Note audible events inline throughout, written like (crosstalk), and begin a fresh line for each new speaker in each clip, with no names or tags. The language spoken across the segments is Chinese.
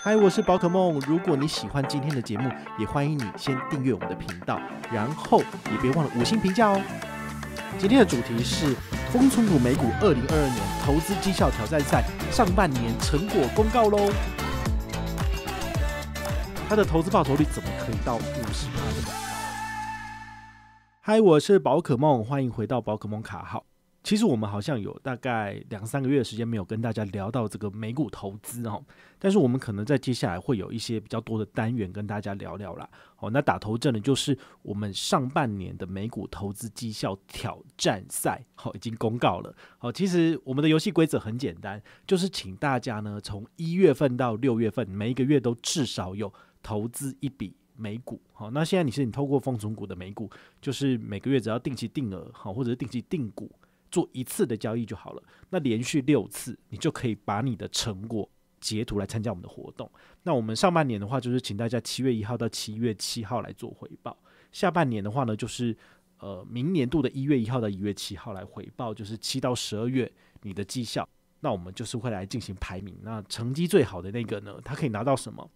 嗨，我是宝可梦。如果你喜欢今天的节目，也欢迎你先订阅我们的频道，然后也别忘了五星评价哦。今天的主题是风从谷美股二零二二年投资绩效挑战赛上半年成果公告喽。它的投资报酬率怎么可以到五十么呢？嗨，我是宝可梦，欢迎回到宝可梦卡号。其实我们好像有大概两三个月的时间没有跟大家聊到这个美股投资哦，但是我们可能在接下来会有一些比较多的单元跟大家聊聊啦。哦。那打头阵的就是我们上半年的美股投资绩效挑战赛，好，已经公告了。好，其实我们的游戏规则很简单，就是请大家呢从一月份到六月份，每一个月都至少有投资一笔美股。好，那现在你是你透过风存股的美股，就是每个月只要定期定额好，或者是定期定股。做一次的交易就好了，那连续六次，你就可以把你的成果截图来参加我们的活动。那我们上半年的话，就是请大家七月一号到七月七号来做回报；下半年的话呢，就是呃明年度的一月一号到一月七号来回报，就是七到十二月你的绩效。那我们就是会来进行排名，那成绩最好的那个呢，他可以拿到什么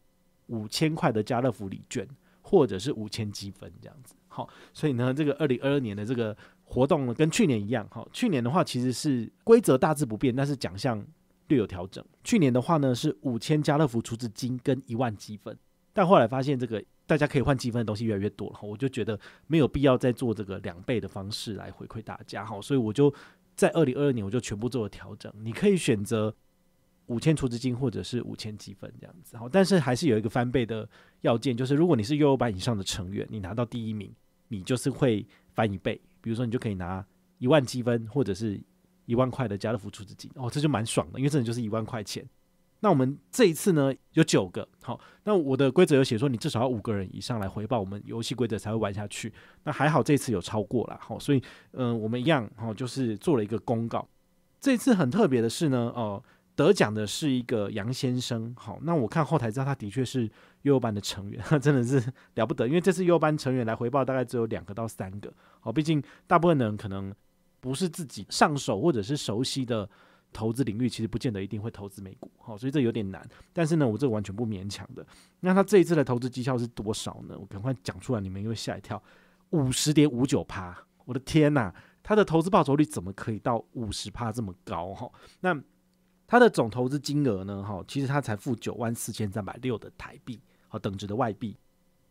五千块的家乐福礼券，或者是五千积分这样子。好，所以呢，这个二零二二年的这个活动呢，跟去年一样，哈，去年的话其实是规则大致不变，但是奖项略有调整。去年的话呢是五千家乐福出资金跟一万积分，但后来发现这个大家可以换积分的东西越来越多了，我就觉得没有必要再做这个两倍的方式来回馈大家，哈，所以我就在二零二二年我就全部做了调整。你可以选择五千储值金或者是五千积分这样子，哈，但是还是有一个翻倍的要件，就是如果你是优班以上的成员，你拿到第一名。你就是会翻一倍，比如说你就可以拿一万积分，或者是一万块的家乐福储值金哦，这就蛮爽的，因为这里就是一万块钱。那我们这一次呢，有九个好，那我的规则有写说，你至少要五个人以上来回报我们游戏规则才会玩下去。那还好这次有超过了好，所以嗯，我们一样好就是做了一个公告。这次很特别的是呢，哦。得奖的是一个杨先生，好，那我看后台知道他的确是优优班的成员，(laughs) 真的是了不得，因为这次优优班成员来回报大概只有两个到三个，好，毕竟大部分的人可能不是自己上手或者是熟悉的投资领域，其实不见得一定会投资美股，好，所以这有点难。但是呢，我这完全不勉强的。那他这一次的投资绩效是多少呢？我赶快讲出来，你们又吓一跳，五十点五九趴，我的天哪，他的投资报酬率怎么可以到五十趴这么高？哈，那。他的总投资金额呢？哈，其实他才付九万四千三百六的台币，和等值的外币。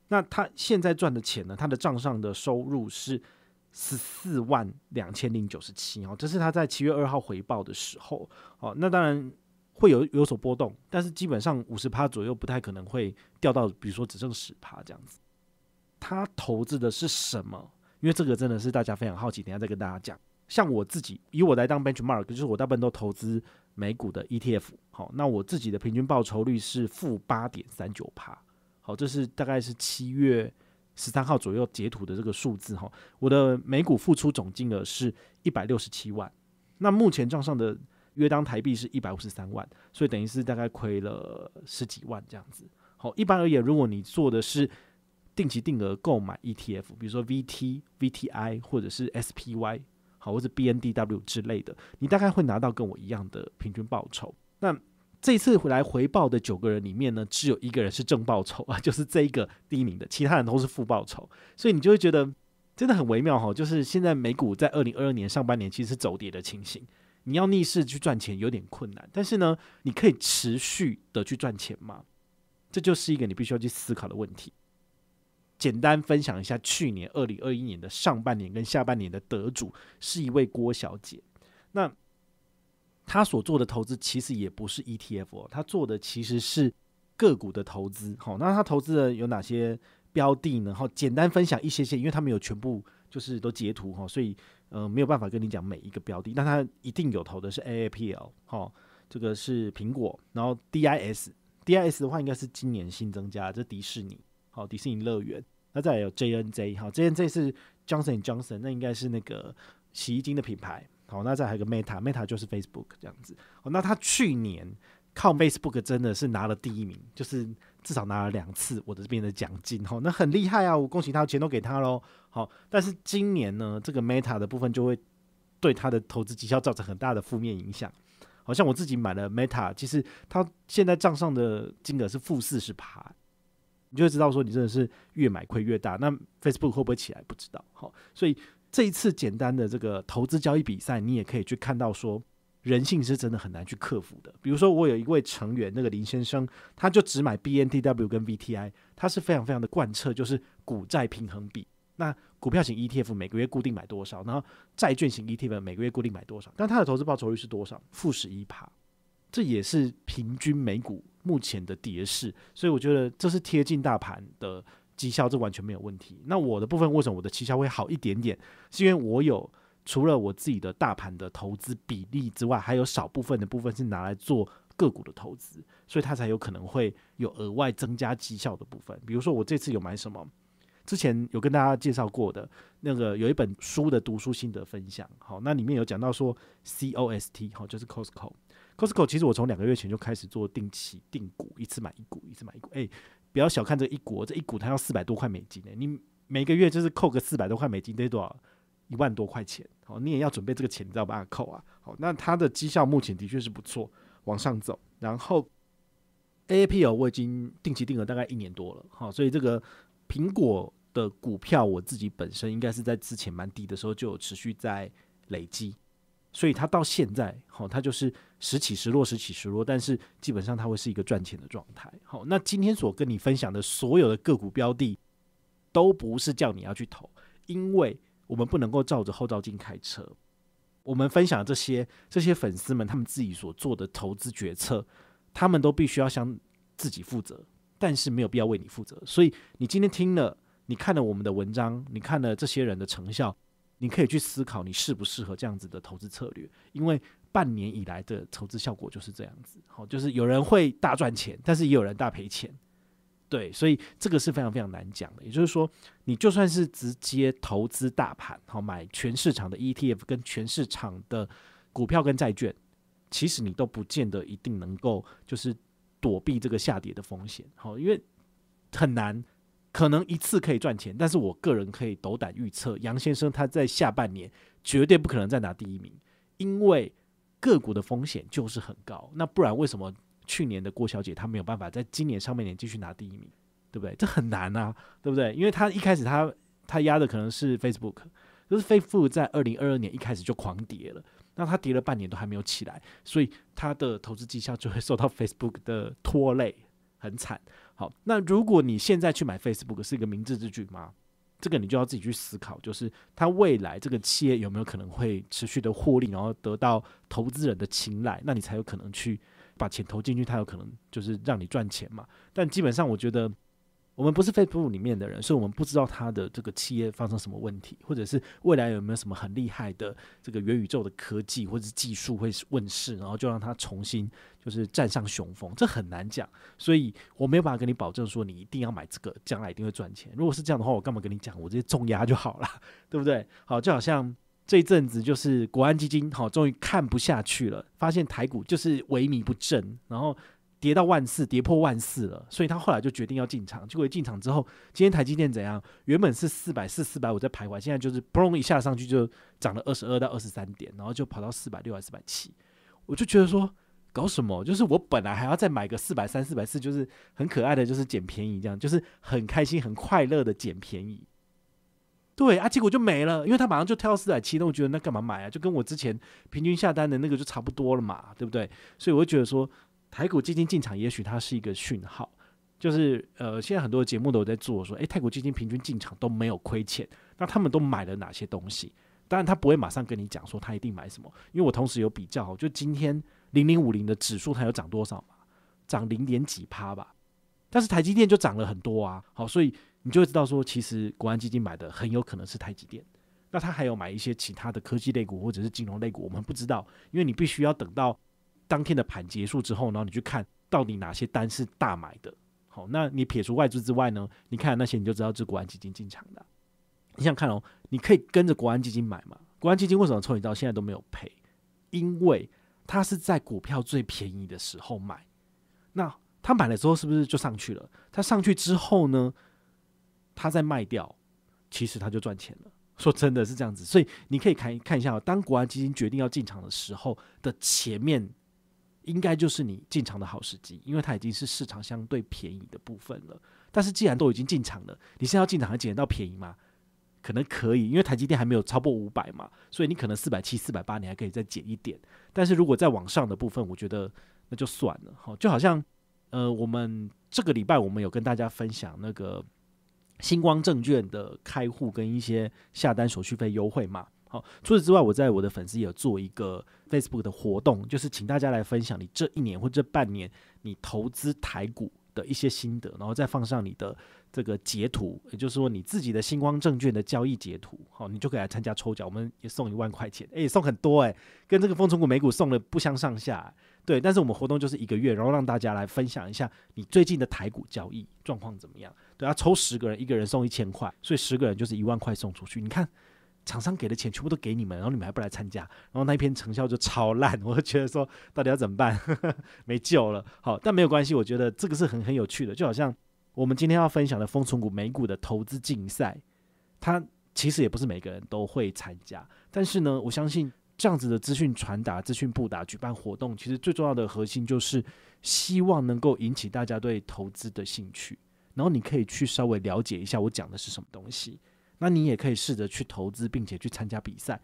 那他现在赚的钱呢？他的账上的收入是十四万两千零九十七哦，这是他在七月二号回报的时候哦。那当然会有有所波动，但是基本上五十趴左右不太可能会掉到，比如说只剩十趴这样子。他投资的是什么？因为这个真的是大家非常好奇，等下再跟大家讲。像我自己，以我来当 benchmark，就是我大部分都投资美股的 ETF。好，那我自己的平均报酬率是负八点三九帕。好，这是大概是七月十三号左右截图的这个数字哈。我的美股付出总金额是一百六十七万，那目前账上的约当台币是一百五十三万，所以等于是大概亏了十几万这样子。好，一般而言，如果你做的是定期定额购买 ETF，比如说 VT、VTI 或者是 SPY。好，或者 B N D W 之类的，你大概会拿到跟我一样的平均报酬。那这次回来回报的九个人里面呢，只有一个人是正报酬啊，(laughs) 就是这一个第一名的，其他人都是负报酬。所以你就会觉得真的很微妙哈，就是现在美股在二零二二年上半年其实是走跌的情形，你要逆势去赚钱有点困难，但是呢，你可以持续的去赚钱吗？这就是一个你必须要去思考的问题。简单分享一下去年二零二一年的上半年跟下半年的得主是一位郭小姐，那她所做的投资其实也不是 ETF 哦，她做的其实是个股的投资。好，那她投资的有哪些标的呢？哈，简单分享一些些，因为她没有全部就是都截图哈，所以呃没有办法跟你讲每一个标的。那她一定有投的是 AAPL，这个是苹果。然后 DIS，DIS 的话应该是今年新增加，这迪士尼，好，迪士尼乐园。那再有 j n j 哈，j n 这是 Johnson Johnson 那应该是那个洗衣精的品牌，好，那再还有个 Meta，Meta 就是 Facebook 这样子，好，那他去年靠 Facebook 真的是拿了第一名，就是至少拿了两次我的这边的奖金，哈，那很厉害啊，我恭喜他，钱都给他喽，好，但是今年呢，这个 Meta 的部分就会对他的投资绩效造成很大的负面影响，好像我自己买了 Meta，其实他现在账上的金额是负四十趴。你就知道说你真的是越买亏越大。那 Facebook 会不会起来？不知道。好，所以这一次简单的这个投资交易比赛，你也可以去看到说人性是真的很难去克服的。比如说，我有一位成员，那个林先生，他就只买 BNTW 跟 VTI，他是非常非常的贯彻，就是股债平衡比。那股票型 ETF 每个月固定买多少？然后债券型 ETF 每个月固定买多少？但他的投资报酬率是多少？负十一帕，这也是平均每股。目前的跌势，所以我觉得这是贴近大盘的绩效，这完全没有问题。那我的部分为什么我的绩效会好一点点？是因为我有除了我自己的大盘的投资比例之外，还有少部分的部分是拿来做个股的投资，所以它才有可能会有额外增加绩效的部分。比如说我这次有买什么，之前有跟大家介绍过的那个有一本书的读书心得分享，好，那里面有讲到说 COST 好就是 Costco。cosco t 其实我从两个月前就开始做定期定股，一次买一股，一次买一股。哎，不要小看这一股，这一股它要四百多块美金呢。你每个月就是扣个四百多块美金，得多少一万多块钱？好，你也要准备这个钱，你知道吧？扣啊！好，那它的绩效目前的确是不错，往上走。然后 AAPL 我已经定期定额大概一年多了，好，所以这个苹果的股票我自己本身应该是在之前蛮低的时候就有持续在累积。所以它到现在，好，它就是时起时落，时起时落。但是基本上它会是一个赚钱的状态。好，那今天所跟你分享的所有的个股标的，都不是叫你要去投，因为我们不能够照着后照镜开车。我们分享这些这些粉丝们他们自己所做的投资决策，他们都必须要向自己负责，但是没有必要为你负责。所以你今天听了，你看了我们的文章，你看了这些人的成效。你可以去思考你适不适合这样子的投资策略，因为半年以来的投资效果就是这样子，好，就是有人会大赚钱，但是也有人大赔钱，对，所以这个是非常非常难讲的。也就是说，你就算是直接投资大盘，好，买全市场的 ETF 跟全市场的股票跟债券，其实你都不见得一定能够就是躲避这个下跌的风险，好，因为很难。可能一次可以赚钱，但是我个人可以斗胆预测，杨先生他在下半年绝对不可能再拿第一名，因为个股的风险就是很高。那不然为什么去年的郭小姐她没有办法在今年上半年继续拿第一名？对不对？这很难啊，对不对？因为他一开始他他压的可能是 Facebook，就是 Facebook 在二零二二年一开始就狂跌了，那他跌了半年都还没有起来，所以他的投资绩效就会受到 Facebook 的拖累，很惨。好，那如果你现在去买 Facebook 是一个明智之举吗？这个你就要自己去思考，就是它未来这个企业有没有可能会持续的获利，然后得到投资人的青睐，那你才有可能去把钱投进去，它有可能就是让你赚钱嘛。但基本上，我觉得。我们不是 Facebook 里面的人，所以我们不知道它的这个企业发生什么问题，或者是未来有没有什么很厉害的这个元宇宙的科技或者是技术会问世，然后就让它重新就是站上雄峰，这很难讲，所以我没有办法跟你保证说你一定要买这个，将来一定会赚钱。如果是这样的话，我干嘛跟你讲我直接重压就好了，对不对？好，就好像这一阵子就是国安基金好，终于看不下去了，发现台股就是萎靡不振，然后。跌到万四，跌破万四了，所以他后来就决定要进场。结果一进场之后，今天台积电怎样？原本是四百四、四百五在徘徊，现在就是嘣一下上去，就涨了二十二到二十三点，然后就跑到四百六、四百七。我就觉得说，搞什么？就是我本来还要再买个四百三、四百四，就是很可爱的就是捡便宜，这样就是很开心、很快乐的捡便宜。对啊，结果就没了，因为他马上就跳到四百七，那我觉得那干嘛买啊？就跟我之前平均下单的那个就差不多了嘛，对不对？所以我就觉得说。台股基金进场，也许它是一个讯号，就是呃，现在很多节目都有在做，说，诶，台股基金平均进场都没有亏钱，那他们都买了哪些东西？当然，他不会马上跟你讲说他一定买什么，因为我同时有比较，就今天零零五零的指数它有涨多少嘛，涨零点几趴吧，但是台积电就涨了很多啊，好，所以你就会知道说，其实国安基金买的很有可能是台积电，那他还有买一些其他的科技类股或者是金融类股，我们不知道，因为你必须要等到。当天的盘结束之后，然后你去看到底哪些单是大买的。好，那你撇除外资之外呢？你看那些，你就知道是国安基金进场的。你想看哦？你可以跟着国安基金买嘛？国安基金为什么从你到现在都没有赔？因为它是在股票最便宜的时候买。那他买了之后是不是就上去了？他上去之后呢？他再卖掉，其实他就赚钱了。说真的是这样子，所以你可以看看一下哦。当国安基金决定要进场的时候的前面。应该就是你进场的好时机，因为它已经是市场相对便宜的部分了。但是既然都已经进场了，你现在要进场还捡到便宜吗？可能可以，因为台积电还没有超过五百嘛，所以你可能四百七、四百八，你还可以再减一点。但是如果再往上的部分，我觉得那就算了。好，就好像呃，我们这个礼拜我们有跟大家分享那个星光证券的开户跟一些下单手续费优惠嘛。好，除此之外，我在我的粉丝有做一个 Facebook 的活动，就是请大家来分享你这一年或者这半年你投资台股的一些心得，然后再放上你的这个截图，也就是说你自己的星光证券的交易截图，好，你就可以来参加抽奖，我们也送一万块钱，诶，送很多诶，跟这个风从股美股送的不相上下，对，但是我们活动就是一个月，然后让大家来分享一下你最近的台股交易状况怎么样，对啊，抽十个人，一个人送一千块，所以十个人就是一万块送出去，你看。厂商给的钱全部都给你们，然后你们还不来参加，然后那一篇成效就超烂，(laughs) 我就觉得说到底要怎么办，(laughs) 没救了。好，但没有关系，我觉得这个是很很有趣的，就好像我们今天要分享的风存股美股的投资竞赛，它其实也不是每个人都会参加，但是呢，我相信这样子的资讯传达、资讯布达、举办活动，其实最重要的核心就是希望能够引起大家对投资的兴趣，然后你可以去稍微了解一下我讲的是什么东西。那你也可以试着去投资，并且去参加比赛。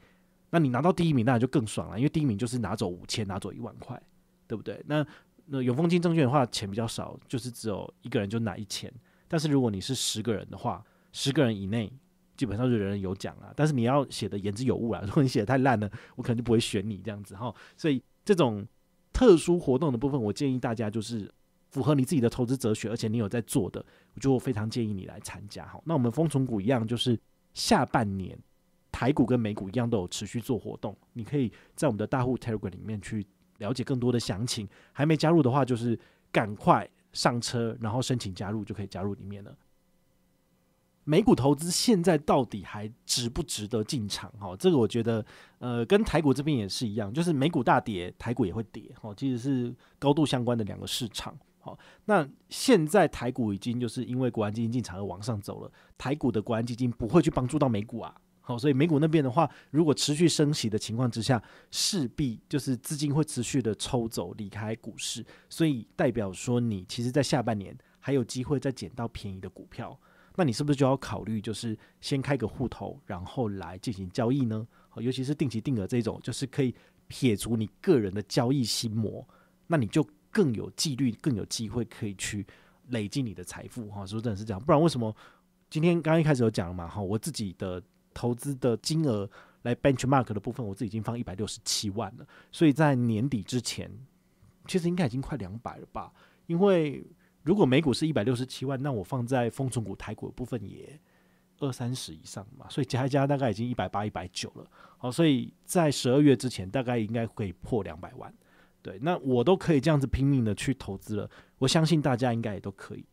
那你拿到第一名，那就更爽了，因为第一名就是拿走五千，拿走一万块，对不对？那那永丰金证券的话，钱比较少，就是只有一个人就拿一千。但是如果你是十个人的话，十个人以内基本上就人人有奖啊。但是你要写的言之有物啊，如果你写的太烂了，我可能就不会选你这样子哈。所以这种特殊活动的部分，我建议大家就是。符合你自己的投资哲学，而且你有在做的，我就非常建议你来参加。好，那我们风存股一样，就是下半年台股跟美股一样都有持续做活动，你可以在我们的大户 Telegram 里面去了解更多的详情。还没加入的话，就是赶快上车，然后申请加入就可以加入里面了。美股投资现在到底还值不值得进场？哈，这个我觉得，呃，跟台股这边也是一样，就是美股大跌，台股也会跌。哈，其实是高度相关的两个市场。那现在台股已经就是因为国安基金进场而往上走了，台股的国安基金不会去帮助到美股啊。好，所以美股那边的话，如果持续升息的情况之下，势必就是资金会持续的抽走离开股市，所以代表说你其实在下半年还有机会再捡到便宜的股票，那你是不是就要考虑就是先开个户头，然后来进行交易呢？尤其是定期定额这种，就是可以撇除你个人的交易心魔，那你就。更有纪律，更有机会可以去累积你的财富哈。说真的是这样，不然为什么今天刚刚一开始有讲了嘛哈？我自己的投资的金额来 benchmark 的部分，我自己已经放一百六十七万了，所以在年底之前，其实应该已经快两百了吧？因为如果美股是一百六十七万，那我放在封存股、台股的部分也二三十以上嘛，所以加一加大概已经一百八、一百九了。好，所以在十二月之前，大概应该可以破两百万。对，那我都可以这样子拼命的去投资了。我相信大家应该也都可以。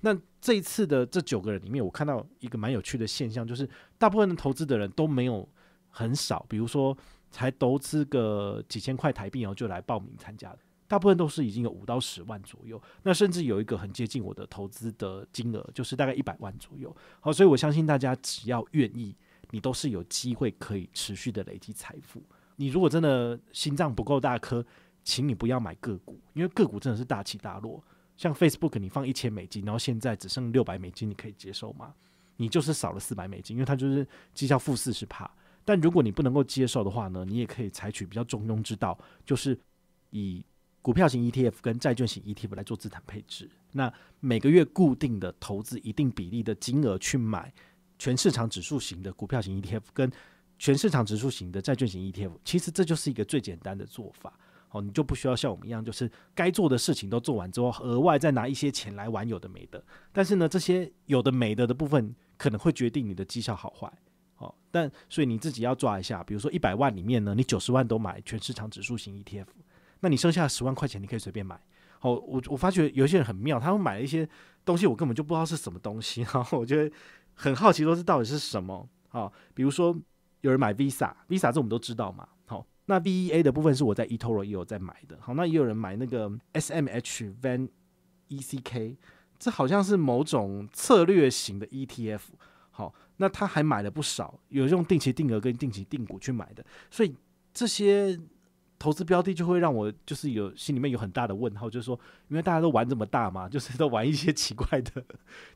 那这一次的这九个人里面，我看到一个蛮有趣的现象，就是大部分投资的人都没有很少，比如说才投资个几千块台币，然后就来报名参加了。大部分都是已经有五到十万左右，那甚至有一个很接近我的投资的金额，就是大概一百万左右。好，所以我相信大家只要愿意，你都是有机会可以持续的累积财富。你如果真的心脏不够大颗，请你不要买个股，因为个股真的是大起大落。像 Facebook，你放一千美金，然后现在只剩六百美金，你可以接受吗？你就是少了四百美金，因为它就是绩效负四十帕。但如果你不能够接受的话呢，你也可以采取比较中庸之道，就是以股票型 ETF 跟债券型 ETF 来做资产配置。那每个月固定的投资一定比例的金额去买全市场指数型的股票型 ETF 跟全市场指数型的债券型 ETF，其实这就是一个最简单的做法。哦，你就不需要像我们一样，就是该做的事情都做完之后，额外再拿一些钱来玩有的没的。但是呢，这些有的没的的部分可能会决定你的绩效好坏。哦，但所以你自己要抓一下，比如说一百万里面呢，你九十万都买全市场指数型 ETF，那你剩下十万块钱你可以随便买。哦，我我发觉有些人很妙，他会买一些东西，我根本就不知道是什么东西，然后我觉得很好奇，说这到底是什么？啊，比如说有人买 Visa，Visa 这我们都知道嘛。那 V E A 的部分是我在 E Toro 也有在买的，好，那也有人买那个 S M H Van E C K，这好像是某种策略型的 E T F，好，那他还买了不少，有用定期定额跟定期定股去买的，所以这些投资标的就会让我就是有心里面有很大的问号，就是说，因为大家都玩这么大嘛，就是都玩一些奇怪的，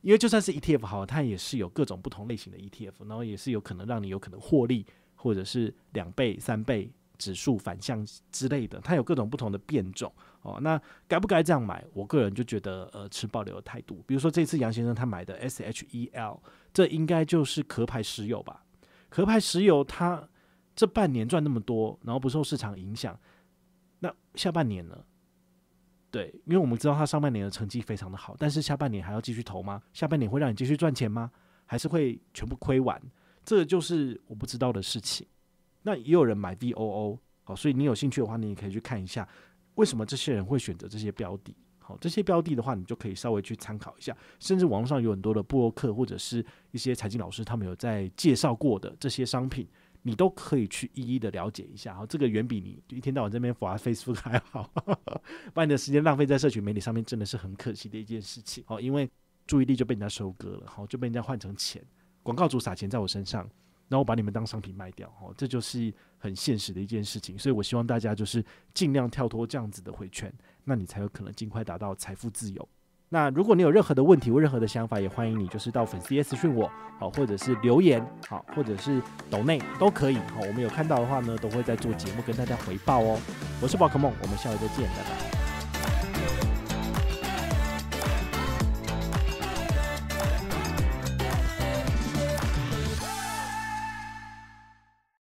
因为就算是 E T F 好，它也是有各种不同类型的 E T F，然后也是有可能让你有可能获利，或者是两倍三倍。指数反向之类的，它有各种不同的变种哦。那该不该这样买？我个人就觉得，呃，持保留的态度。比如说，这次杨先生他买的 SHEL，这应该就是壳牌石油吧？壳牌石油它这半年赚那么多，然后不受市场影响，那下半年呢？对，因为我们知道它上半年的成绩非常的好，但是下半年还要继续投吗？下半年会让你继续赚钱吗？还是会全部亏完？这个就是我不知道的事情。那也有人买 VOO，好，所以你有兴趣的话，你也可以去看一下，为什么这些人会选择这些标的，好，这些标的的话，你就可以稍微去参考一下，甚至网络上有很多的布洛克或者是一些财经老师，他们有在介绍过的这些商品，你都可以去一一的了解一下。然后这个远比你一天到晚在那边发 (laughs) Facebook 还好，把你的时间浪费在社群媒体上面，真的是很可惜的一件事情。哦，因为注意力就被人家收割了，好，就被人家换成钱，广告主撒钱在我身上。然后把你们当商品卖掉，哦，这就是很现实的一件事情。所以，我希望大家就是尽量跳脱这样子的回圈，那你才有可能尽快达到财富自由。那如果你有任何的问题或任何的想法，也欢迎你就是到粉丝 S 讯我，好，或者是留言，好，或者是抖内都可以，好，我们有看到的话呢，都会在做节目跟大家回报哦。我是宝可梦，我们下回再见，拜拜。